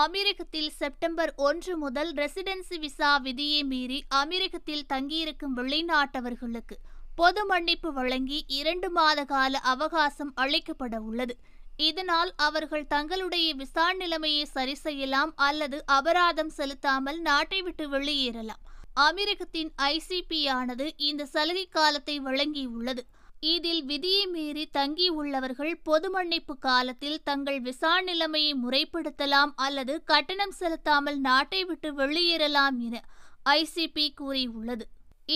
அமீரகத்தில் September ஒன்று முதல் residency visa விதியை மீறி அமீரகத்தில் தங்கியிருக்கும் வெளிநாட்டவர்களுக்கு பொது மன்னிப்பு வழங்கி இரண்டு மாத கால அவகாசம் அளிக்கப்பட உள்ளது இதனால் அவர்கள் தங்களுடைய விசா நிலைமையை சரி செய்யலாம் அல்லது அபராதம் செலுத்தாமல் நாட்டை விட்டு வெளியேறலாம் அமீரகத்தின் ஐசிபி ஆனது இந்த சலுகை காலத்தை வழங்கியுள்ளது இதில் விதியை மீறி தங்கி உள்ளவர்கள் பொது மன்னிப்பு காலத்தில் தங்கள் விசா நிலைமையை முறைப்படுத்தலாம் அல்லது கட்டணம் செலுத்தாமல் நாட்டை விட்டு வெளியேறலாம் என ஐசிபி கூறியுள்ளது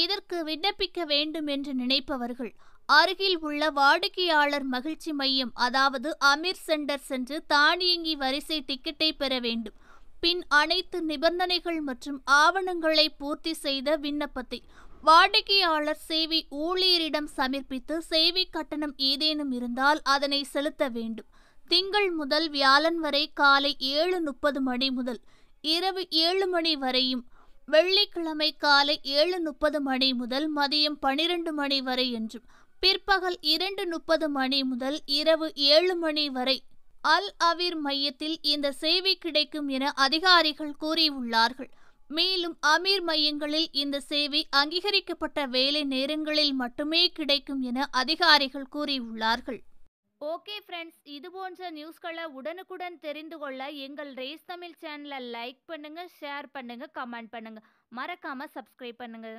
இதற்கு விண்ணப்பிக்க வேண்டும் என்று நினைப்பவர்கள் அருகில் உள்ள வாடிக்கையாளர் மகிழ்ச்சி மையம் அதாவது அமீர் சென்டர் சென்று தானியங்கி வரிசை டிக்கெட்டை பெற வேண்டும் பின் அனைத்து நிபந்தனைகள் மற்றும் ஆவணங்களை பூர்த்தி செய்த விண்ணப்பத்தை வாடிக்கையாளர் சேவை ஊழியரிடம் சமர்ப்பித்து சேவை கட்டணம் ஏதேனும் இருந்தால் அதனை செலுத்த வேண்டும் திங்கள் முதல் வியாழன் வரை காலை ஏழு முப்பது மணி முதல் இரவு ஏழு மணி வரையும் வெள்ளிக்கிழமை காலை ஏழு முப்பது மணி முதல் மதியம் பனிரெண்டு மணி வரை என்றும் பிற்பகல் இரண்டு முப்பது மணி முதல் இரவு ஏழு மணி வரை அல் அவிர் மையத்தில் இந்த சேவை கிடைக்கும் என அதிகாரிகள் கூறியுள்ளார்கள் மேலும் அமீர் மையங்களில் இந்த சேவை அங்கீகரிக்கப்பட்ட வேலை நேரங்களில் மட்டுமே கிடைக்கும் என அதிகாரிகள் கூறியுள்ளார்கள் ஓகே ஃப்ரெண்ட்ஸ் இது போன்ற நியூஸ்களை உடனுக்குடன் தெரிந்து கொள்ள எங்கள் ரேஸ் தமிழ் சேனலை லைக் பண்ணுங்கள் ஷேர் பண்ணுங்கள் கமெண்ட் பண்ணுங்கள் மறக்காமல் சப்ஸ்கிரைப் பண்ணுங்கள்